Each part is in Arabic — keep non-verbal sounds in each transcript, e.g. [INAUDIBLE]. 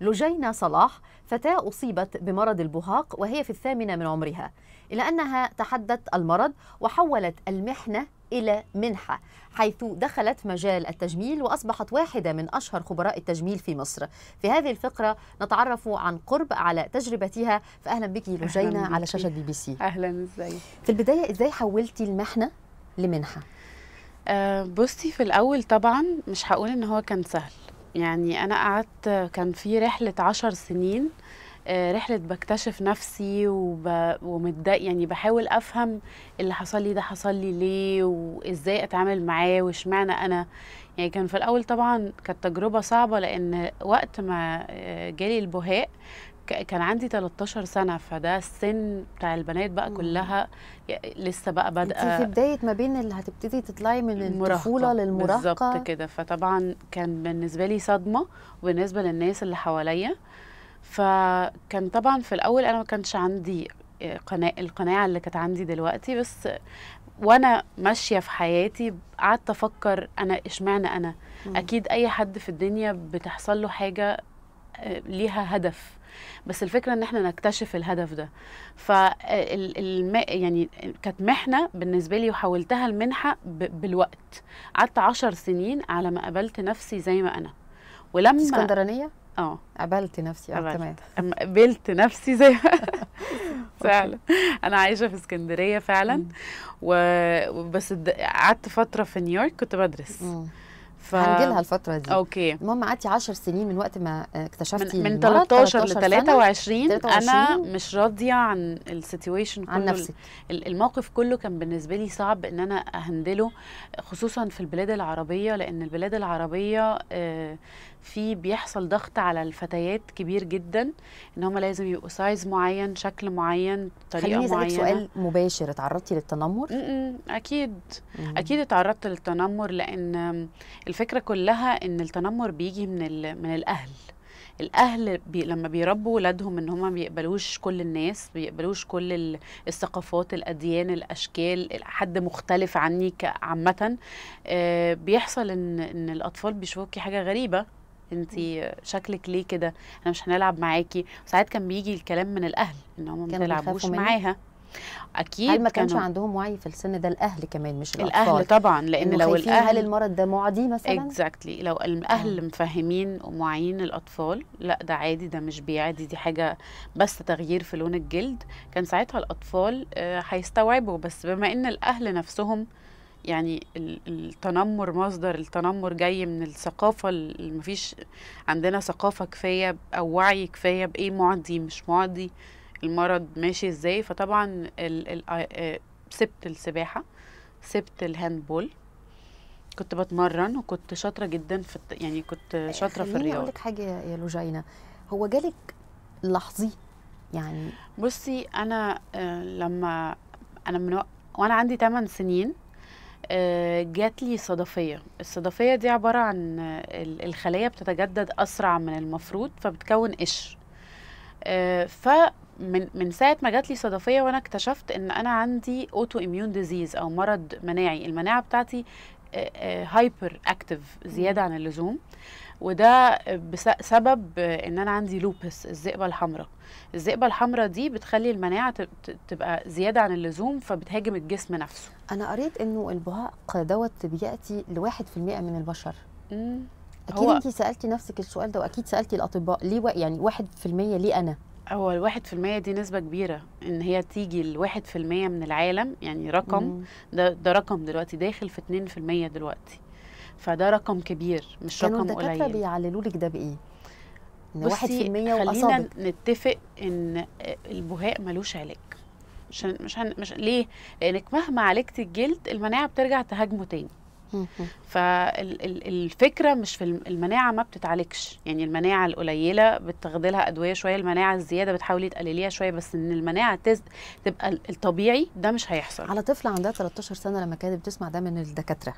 لجينة صلاح فتاة أصيبت بمرض البهاق وهي في الثامنة من عمرها إلى أنها تحدت المرض وحولت المحنة إلى منحة حيث دخلت مجال التجميل وأصبحت واحدة من أشهر خبراء التجميل في مصر في هذه الفقرة نتعرف عن قرب على تجربتها فأهلا بك لجينة على شاشة بي بي سي أهلا إزاي في البداية إزاي حولتي المحنة لمنحة أه بصي في الأول طبعا مش هقول إن هو كان سهل يعني أنا قعدت كان في رحلة عشر سنين آه، رحلة بكتشف نفسي وب... ومتضايق يعني بحاول أفهم اللي حصل لي ده حصل لي ليه وإزاي أتعامل معاه وإشمعنى أنا يعني كان في الأول طبعا كانت تجربة صعبة لأن وقت ما آه، جالي البهاء كان عندي 13 سنه فده السن بتاع البنات بقى كلها لسه بقى بادئه في بدايه ما بين اللي هتبتدي تطلعي من الطفوله للمراهقه بالظبط كده فطبعا كان بالنسبه لي صدمه وبالنسبه للناس اللي حواليا فكان طبعا في الاول انا ما كانش عندي آه، قناه القناعه اللي كانت عندي دلوقتي بس وانا ماشيه في حياتي قعدت افكر انا اشمعنى انا مم. اكيد اي حد في الدنيا بتحصل له حاجه ليها هدف بس الفكره ان احنا نكتشف الهدف ده ف يعني كانت محنه بالنسبه لي وحولتها لمنحه بالوقت قعدت عشر سنين على ما قبلت نفسي زي ما انا ولما اسكندرانيه اه قبلت نفسي اه تمام قبلت نفسي زي [LAUGHS] فعلا انا عايشه في اسكندريه فعلا وبس قعدت فتره في نيويورك كنت بدرس ف... هنجيلها الفتره دي اوكي المهم قعدتي 10 سنين من وقت ما اكتشفتي من, من 13 ل 23 انا مش راضيه عن السيتويشن عن نفسك الموقف كله كان بالنسبه لي صعب ان انا اهندله خصوصا في البلاد العربيه لان البلاد العربيه آه في بيحصل ضغط على الفتيات كبير جدا ان هم لازم يبقوا سايز معين شكل معين طريقه معينه خليني سؤال مباشر اتعرضتي للتنمر م -م. اكيد م اكيد اتعرضت للتنمر لان الفكره كلها ان التنمر بيجي من من الاهل الاهل بي لما بيربوا ولادهم ان هم ما بيقبلوش كل الناس بيقبلوش كل الثقافات الاديان الاشكال حد مختلف عني عامه آه بيحصل ان ان الاطفال بيشوفوكي حاجه غريبه انت شكلك ليه كده احنا مش هنلعب معاكي وساعات كان بيجي الكلام من الاهل ان هم ما بيلعبوش معاها اكيد هل ما كانش كانوا... عندهم وعي في السن ده الاهل كمان مش الاطفال الاهل طبعا لان لو الاهل هل المرض ده معدي مثلا اكزاكتلي exactly. لو الاهل آه. مفهمين ومعين الاطفال لا ده عادي ده مش بيعدي دي حاجه بس تغيير في لون الجلد كان ساعتها الاطفال آه، هيستوعبوا آه بس بما ان الاهل نفسهم يعني التنمر مصدر التنمر جاي من الثقافة اللي مفيش عندنا ثقافة كفاية أو وعي كفاية بإيه معدي مش معدي المرض ماشي إزاي فطبعا الـ الـ سبت السباحة سبت الهاندبول كنت بتمرن وكنت شاطرة جدا في الت... يعني كنت شاطرة في الرياضة أقول لك حاجة يا لوجينا هو جالك لحظي يعني بصي أنا آه، لما أنا من وأنا عندي 8 سنين آه، جات لي صدفية الصدفية دي عبارة عن الخلايا بتتجدد أسرع من المفروض فبتكون قشر آه، فمن من ساعة ما جات لي صدفية وأنا اكتشفت إن أنا عندي أوتو إميون ديزيز أو مرض مناعي المناعة بتاعتي هايبر آه، أكتف زيادة عن اللزوم وده بسبب ان انا عندي لوبس الذئبه الحمراء الذئبه الحمراء دي بتخلي المناعه تبقى زياده عن اللزوم فبتهاجم الجسم نفسه انا قريت انه البهاق دوت بياتي لواحد في المئة من البشر مم. اكيد انت سالتي نفسك السؤال ده واكيد سالتي الاطباء ليه يعني واحد في المية ليه انا هو الواحد في المية دي نسبة كبيرة إن هي تيجي الواحد في المية من العالم يعني رقم ده, ده رقم دلوقتي داخل في اتنين في المية دلوقتي فده رقم كبير مش رقم قليل كانوا الدكاتره بيعللوا لك ده بايه؟ ان المية خلينا نتفق ان البهاء ملوش علاج مش هن مش هن مش ليه؟ لانك مهما عالجت الجلد المناعه بترجع تهاجمه تاني فالفكره مش في المناعه ما بتتعالجش يعني المناعه القليله بتاخدي لها ادويه شويه المناعه الزياده بتحاولي تقلليها شويه بس ان المناعه تز... تبقى الطبيعي ده مش هيحصل على طفله عندها 13 سنه لما كانت بتسمع ده من الدكاتره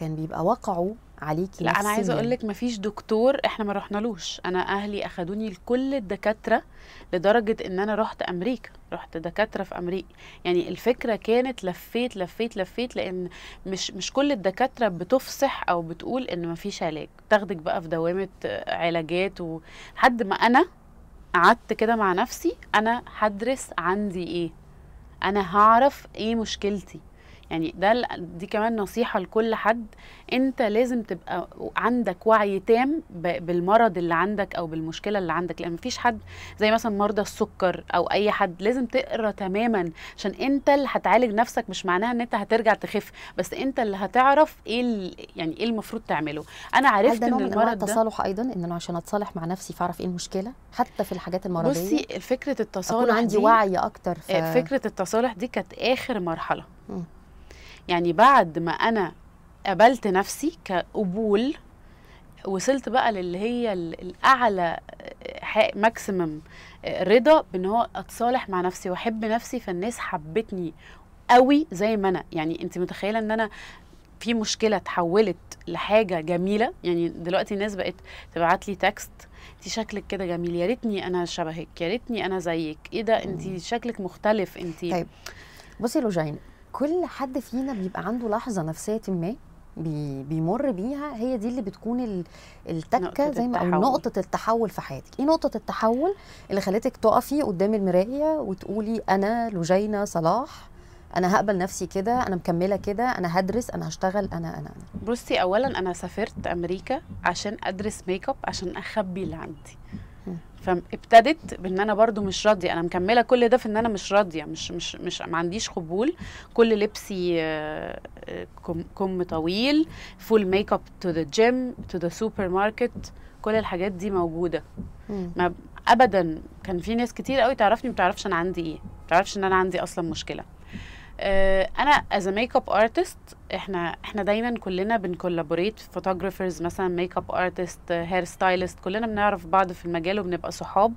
كان بيبقى وقعه عليكي لا انا عايزه اقول لك مفيش دكتور احنا ما رحنالوش انا اهلي اخدوني لكل الدكاتره لدرجه ان انا رحت امريكا رحت دكاتره في امريكا يعني الفكره كانت لفيت لفيت لفيت لان مش مش كل الدكاتره بتفصح او بتقول ان مفيش علاج تاخدك بقى في دوامه علاجات لحد ما انا قعدت كده مع نفسي انا هدرس عندي ايه انا هعرف ايه مشكلتي يعني ده دي كمان نصيحه لكل حد انت لازم تبقى عندك وعي تام بالمرض اللي عندك او بالمشكله اللي عندك لان مفيش حد زي مثلا مرضى السكر او اي حد لازم تقرا تماما عشان انت اللي هتعالج نفسك مش معناها ان انت هترجع تخف بس انت اللي هتعرف ايه يعني ايه المفروض تعمله انا عرفت ان المرض ده التصالح ايضا ان انا عشان اتصالح مع نفسي فاعرف ايه المشكله حتى في الحاجات المرضيه بصي فكره التصالح اكون عندي وعي اكتر ف... آه، فكره التصالح دي كانت اخر مرحله م. يعني بعد ما انا قبلت نفسي كقبول وصلت بقى للي هي الاعلى ماكسيمم آه، آه، رضا بان هو اتصالح مع نفسي واحب نفسي فالناس حبتني قوي زي ما انا يعني انت متخيله ان انا في مشكله اتحولت لحاجه جميله يعني دلوقتي الناس بقت تبعت لي تكست انت شكلك كده جميل يا ريتني انا شبهك يا ريتني انا زيك ايه ده انت شكلك مختلف انت طيب بصي لوجين كل حد فينا بيبقى عنده لحظه نفسيه ما بي بيمر بيها هي دي اللي بتكون التكه زي ما او نقطه التحول في حياتك ايه نقطه التحول اللي خلتك تقفي قدام المرايه وتقولي انا لجينه صلاح انا هقبل نفسي كده انا مكمله كده انا هدرس انا هشتغل انا انا انا بصي اولا انا سافرت امريكا عشان ادرس ميك اب عشان اخبي اللي عندي فابتدت بان انا برضو مش راضيه انا مكمله كل ده في ان انا مش راضيه مش مش مش ما عنديش قبول كل لبسي آه، كم, كم طويل فول ميك اب تو ذا جيم تو ذا سوبر ماركت كل الحاجات دي موجوده ما ابدا كان في ناس كتير قوي تعرفني ما بتعرفش انا عندي ايه ما بتعرفش ان انا عندي اصلا مشكله آه، انا از ميك اب ارتست احنا احنا دايما كلنا بنكولابوريت فوتوغرافرز مثلا ميك اب ارتست هير ستايلست كلنا بنعرف بعض في المجال وبنبقى صحاب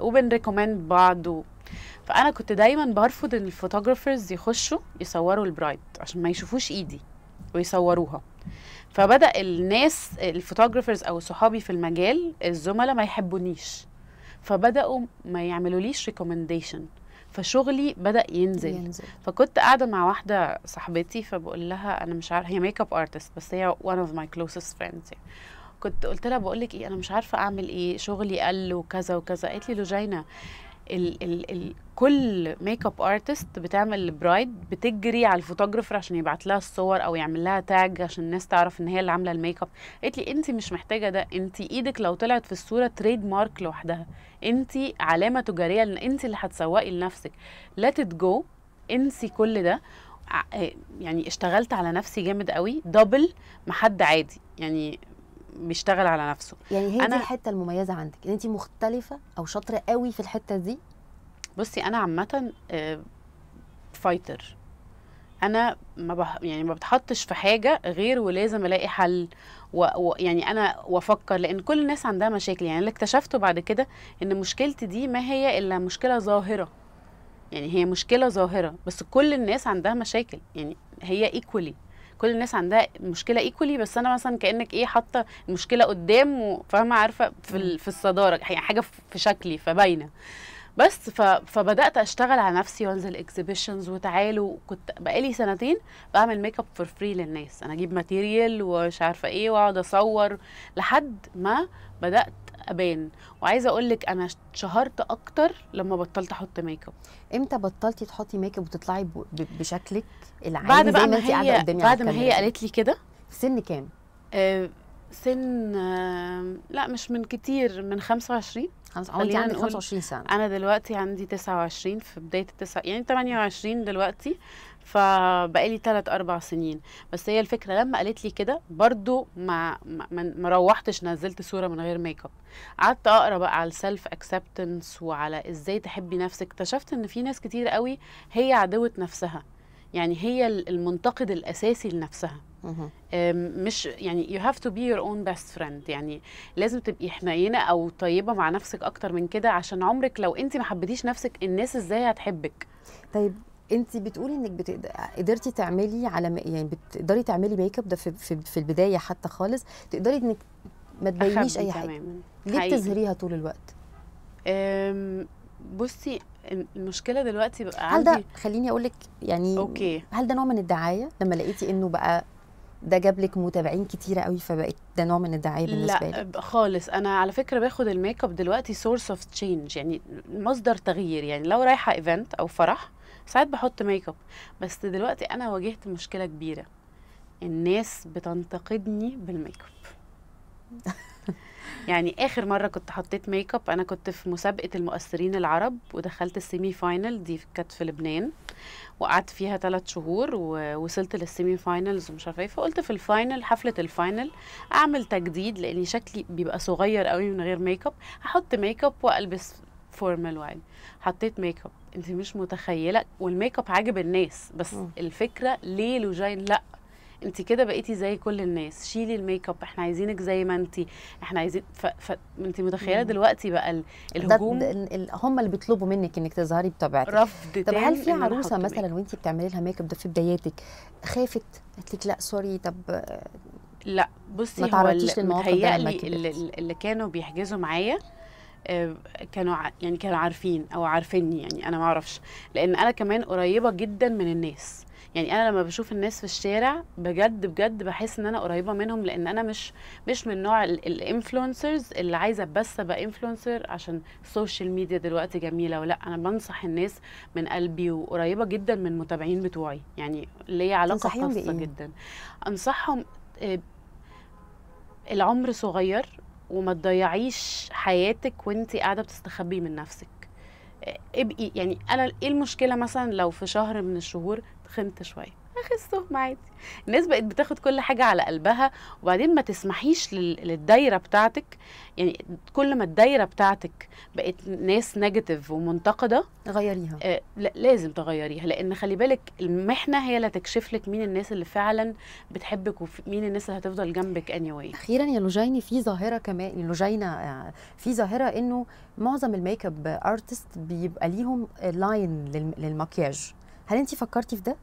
وبنريكومند بعض و... فانا كنت دايما برفض ان الفوتوغرافرز يخشوا يصوروا البرايد عشان ما يشوفوش ايدي ويصوروها فبدا الناس الفوتوغرافرز او صحابي في المجال الزملاء ما يحبونيش فبداوا ما يعملوليش ريكومنديشن فشغلي بدا ينزل, ينزل. فكنت قاعده مع واحده صاحبتي فبقول لها انا مش عارفه هي ميك اب ارتست بس هي one اوف ماي كلوزست فريندز يعني كنت قلت لها بقول لك ايه انا مش عارفه اعمل ايه شغلي قل وكذا وكذا قالت لي لوجينا ال ال ال كل ميك اب ارتست بتعمل برايد بتجري على الفوتوجرافر عشان يبعت لها الصور او يعمل لها تاج عشان الناس تعرف ان هي اللي عامله الميك اب قالت لي انت مش محتاجه ده انت ايدك لو طلعت في الصوره تريد مارك لوحدها انت علامه تجاريه لان انت اللي هتسوقي لنفسك ليت ات جو انسي كل ده يعني اشتغلت على نفسي جامد قوي دبل ما حد عادي يعني بيشتغل على نفسه يعني هي أنا دي الحته المميزه عندك ان انت مختلفه او شاطره قوي في الحته دي بصي انا عامه فايتر آه، انا ما بح... يعني ما بتحطش في حاجه غير ولازم الاقي حل و... و... يعني انا وافكر لان كل الناس عندها مشاكل يعني اللي اكتشفته بعد كده ان مشكلتي دي ما هي الا مشكله ظاهره يعني هي مشكله ظاهره بس كل الناس عندها مشاكل يعني هي ايكولي كل الناس عندها مشكله ايكولي بس انا مثلا كانك ايه حاطه المشكله قدام وفاهمه عارفه في في الصداره حاجه في شكلي فباينه بس فبدات اشتغل على نفسي وانزل اكزيبيشنز وتعالوا كنت بقالي سنتين بعمل ميك اب فور فري للناس انا اجيب ماتيريال ومش عارفه ايه واقعد اصور لحد ما بدات ابان وعايزه اقول لك انا اتشهرت اكتر لما بطلت احط ميك اب امتى بطلتي تحطي ميك اب وتطلعي بشكلك العادي بعد زي ما انت قاعده قدامي بعد ما هي قالت لي كده في سن كام آه سن آه لا مش من كتير من 25 خلاص انت 25 سنه انا دلوقتي عندي 29 في بدايه التسعة يعني 28 دلوقتي فبقالي ثلاث اربع سنين بس هي الفكره لما قالت لي كده برضو ما ما, ما روحتش نزلت صوره من غير ميك اب قعدت اقرا بقى على السيلف اكسبتنس وعلى ازاي تحبي نفسك اكتشفت ان في ناس كتير قوي هي عدوه نفسها يعني هي المنتقد الاساسي لنفسها مش يعني يو هاف تو بي يور اون بيست فريند يعني لازم تبقي حنينه او طيبه مع نفسك اكتر من كده عشان عمرك لو انت ما حبيتيش نفسك الناس ازاي هتحبك طيب انت بتقولي انك بتقدر... قدرتي تعملي على م... يعني بتقدري تعملي ميك اب ده في... في... في البدايه حتى خالص تقدري انك ما تبينيش اي حاجه تماماً. ليه حقيقي. بتظهريها طول الوقت بصي المشكله دلوقتي بقى عندي هل ده خليني اقول لك يعني أوكي. هل ده نوع من الدعايه لما لقيتي انه بقى ده جاب لك متابعين كتيره قوي فبقت ده نوع من الدعايه بالنسبه لا لك لا خالص انا على فكره باخد الميك اب دلوقتي سورس اوف تشينج يعني مصدر تغيير يعني لو رايحه ايفنت او فرح ساعات بحط ميك اب بس دلوقتي انا واجهت مشكله كبيره الناس بتنتقدني بالميك اب [LAUGHS] يعني اخر مره كنت حطيت ميك اب انا كنت في مسابقه المؤثرين العرب ودخلت السيمي فاينل دي كانت في لبنان وقعدت فيها ثلاث شهور ووصلت للسيمي فاينلز ومش عارفه ايه فقلت في الفاينل حفله الفاينل اعمل تجديد لاني شكلي بيبقى صغير قوي من غير ميك اب هحط ميك اب والبس فورمال وعادي حطيت ميك اب انت مش متخيله والميك اب عاجب الناس بس م. الفكره ليه لوجين لا انت كده بقيتي زي كل الناس شيلي الميك اب احنا عايزينك زي ما انت احنا عايزين ف... ف... انت متخيله دلوقتي بقى الهجوم ده ال... هم اللي بيطلبوا منك انك تظهري بطبيعتك رفض طب هل في عروسه مثلا وانت بتعملي لها ميك اب ده في بداياتك خافت قالت لك لا سوري طب لا بصي ما تعرضتيش للمواقف اللي, اللي كانوا بيحجزوا معايا آه، كانوا يعني كانوا عارفين او عارفيني يعني انا ما اعرفش لان انا كمان قريبه جدا من الناس يعني انا لما بشوف الناس في الشارع بجد بجد بحس ان انا قريبه منهم لان انا مش مش من نوع الانفلونسرز اللي عايزه بس ابقى انفلونسر عشان السوشيال ميديا دلوقتي جميله ولا انا بنصح الناس من قلبي وقريبه جدا من المتابعين بتوعي يعني ليا علاقه خاصه جدا انصحهم آه، العمر صغير وما تضيعيش حياتك وانت قاعده بتستخبي من نفسك ابقي يعني انا ايه المشكله مثلا لو في شهر من الشهور تخنت شويه اخسهم عادي الناس بقت بتاخد كل حاجه على قلبها وبعدين ما تسمحيش للدايره بتاعتك يعني كل ما الدايره بتاعتك بقت ناس نيجاتيف ومنتقده غيريها آه لا لازم تغيريها لان خلي بالك المحنه هي اللي هتكشف لك مين الناس اللي فعلا بتحبك ومين الناس اللي هتفضل جنبك اني anyway اخيرا يا لوجيني في ظاهره كمان لوجينا آه، في ظاهره انه معظم الميك اب ارتست بيبقى ليهم لاين للمكياج هل انت فكرتي في ده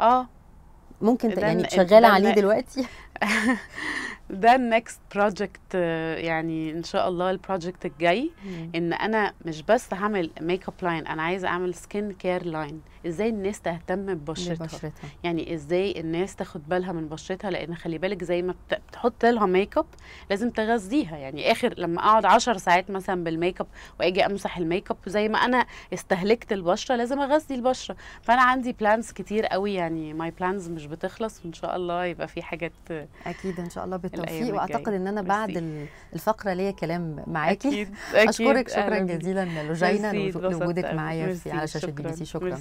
اه ممكن يعني شغاله عليه دلوقتي ده النكست بروجكت يعني ان شاء الله البروجكت الجاي ان انا مش بس هعمل ميك اب لاين انا عايزه اعمل سكين كير لاين ازاي الناس تهتم ببشرتها ببشرتها. يعني ازاي الناس تاخد بالها من بشرتها لان خلي بالك زي ما بتحط لها ميك اب لازم تغذيها يعني اخر لما اقعد 10 ساعات مثلا بالميك اب واجي امسح الميك اب زي ما انا استهلكت البشره لازم اغذي البشره فانا عندي بلانز كتير قوي يعني ماي بلانز مش بتخلص وان شاء الله يبقى في حاجات اكيد ان شاء الله بالتوفيق واعتقد ان انا بعد الفقره ليا كلام معاكي أكيد. أكيد. اشكرك شكرا جزيلا لوجينا لوجودك معايا على شاشه بي بي سي شكرا